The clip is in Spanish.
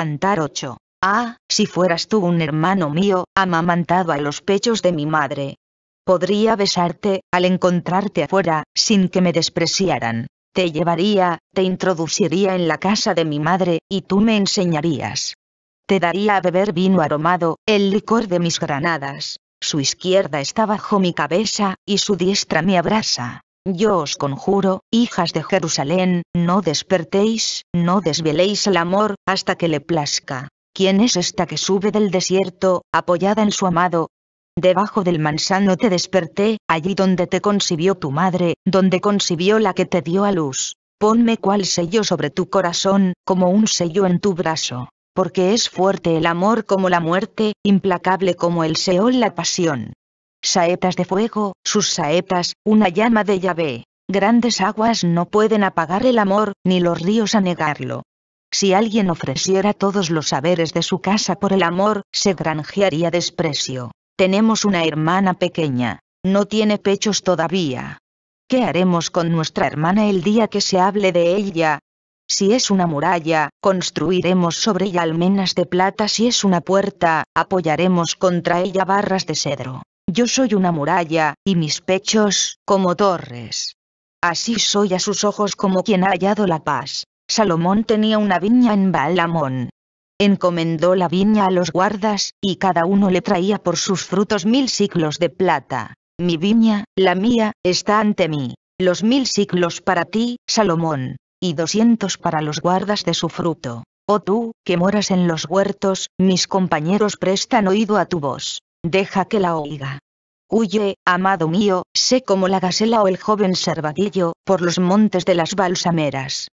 cantar 8. Ah, si fueras tú un hermano mío, amamantado a los pechos de mi madre. Podría besarte, al encontrarte afuera, sin que me despreciaran. Te llevaría, te introduciría en la casa de mi madre, y tú me enseñarías. Te daría a beber vino aromado, el licor de mis granadas. Su izquierda está bajo mi cabeza, y su diestra me abraza. Yo os conjuro, hijas de Jerusalén, no despertéis, no desveléis el amor, hasta que le plazca. ¿Quién es esta que sube del desierto, apoyada en su amado? Debajo del manzano te desperté, allí donde te concibió tu madre, donde concibió la que te dio a luz. Ponme cual sello sobre tu corazón, como un sello en tu brazo. Porque es fuerte el amor como la muerte, implacable como el Seol la pasión saetas de fuego, sus saetas, una llama de llave. Grandes aguas no pueden apagar el amor, ni los ríos anegarlo. Si alguien ofreciera todos los saberes de su casa por el amor, se granjearía desprecio. Tenemos una hermana pequeña. No tiene pechos todavía. ¿Qué haremos con nuestra hermana el día que se hable de ella? Si es una muralla, construiremos sobre ella almenas de plata. Si es una puerta, apoyaremos contra ella barras de cedro. Yo soy una muralla, y mis pechos, como torres. Así soy a sus ojos como quien ha hallado la paz. Salomón tenía una viña en Balamón. Encomendó la viña a los guardas, y cada uno le traía por sus frutos mil siclos de plata. Mi viña, la mía, está ante mí. Los mil siclos para ti, Salomón, y doscientos para los guardas de su fruto. Oh tú, que moras en los huertos, mis compañeros prestan oído a tu voz. Deja que la oiga. Huye, amado mío, sé como la gacela o el joven cervadillo, por los montes de las balsameras.